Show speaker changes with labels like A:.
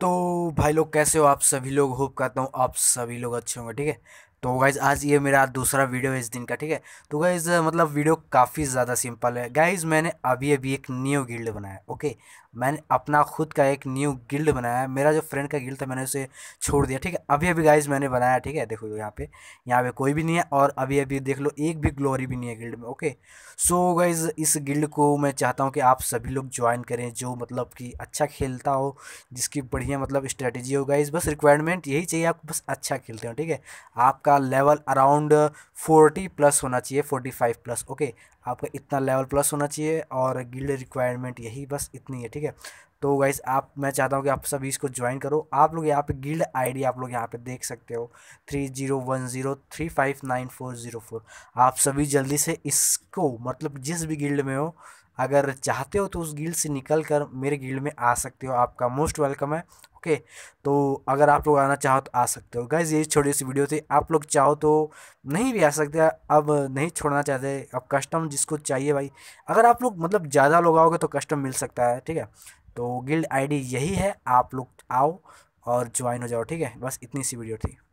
A: तो भाई लोग कैसे हो आप सभी लोग होप करता हूँ आप सभी लोग अच्छे होंगे ठीक है तो गाइज आज ये मेरा दूसरा वीडियो है इस दिन का ठीक है तो गाइज मतलब वीडियो काफ़ी ज़्यादा सिंपल है गाइज मैंने अभी अभी एक न्यू गिल्ड बनाया ओके मैंने अपना खुद का एक न्यू गिल्ड बनाया है मेरा जो फ्रेंड का गिल्ड था मैंने उसे छोड़ दिया ठीक है अभी अभी गाइज मैंने बनाया ठीक है देखो यहाँ पे यहाँ पे कोई भी नहीं है और अभी अभी देख लो एक भी ग्लोरी भी नहीं है गिल्ड में ओके सो गाइज इस गिल्ड को मैं चाहता हूँ कि आप सभी लोग ज्वाइन करें जो मतलब कि अच्छा खेलता हो जिसकी बढ़िया बढ़िया मतलब स्ट्रैटेजी होगा इस बस रिक्वायरमेंट यही चाहिए आपको बस अच्छा खेलते हो ठीक है आपका लेवल अराउंड फोर्टी प्लस होना चाहिए फोर्टी फाइव प्लस ओके आपका इतना लेवल प्लस होना चाहिए और गिल्ड रिक्वायरमेंट यही बस इतनी है ठीक है तो गाइस आप मैं चाहता हूँ कि आप सभी इसको ज्वाइन करो आप लोग यहाँ पे गिल्ड आईडी आप लोग यहाँ पे देख सकते हो three zero one zero three five nine four zero four आप सभी जल्दी से इसको मतलब जिस भी गिल्ड में हो अगर चाहते हो तो उस गिल्ड से निकल कर मेरे गिल्ड में आ सकते हो आपका मोस्ट वेलकम है ओके तो अगर आप लोग आना चाहो तो आ सकते हो गाइज ये छोटी सी वीडियो थी आप लोग चाहो तो नहीं भी आ सकते अब नहीं छोड़ना चाहते अब कस्टम जिसको चाहिए भाई अगर आप लोग मतलब ज़्यादा लोग आओगे तो कस्टम मिल सकता है ठीक है तो गिल्ड आईडी यही है आप लोग आओ और ज्वाइन हो जाओ ठीक है बस इतनी सी वीडियो थी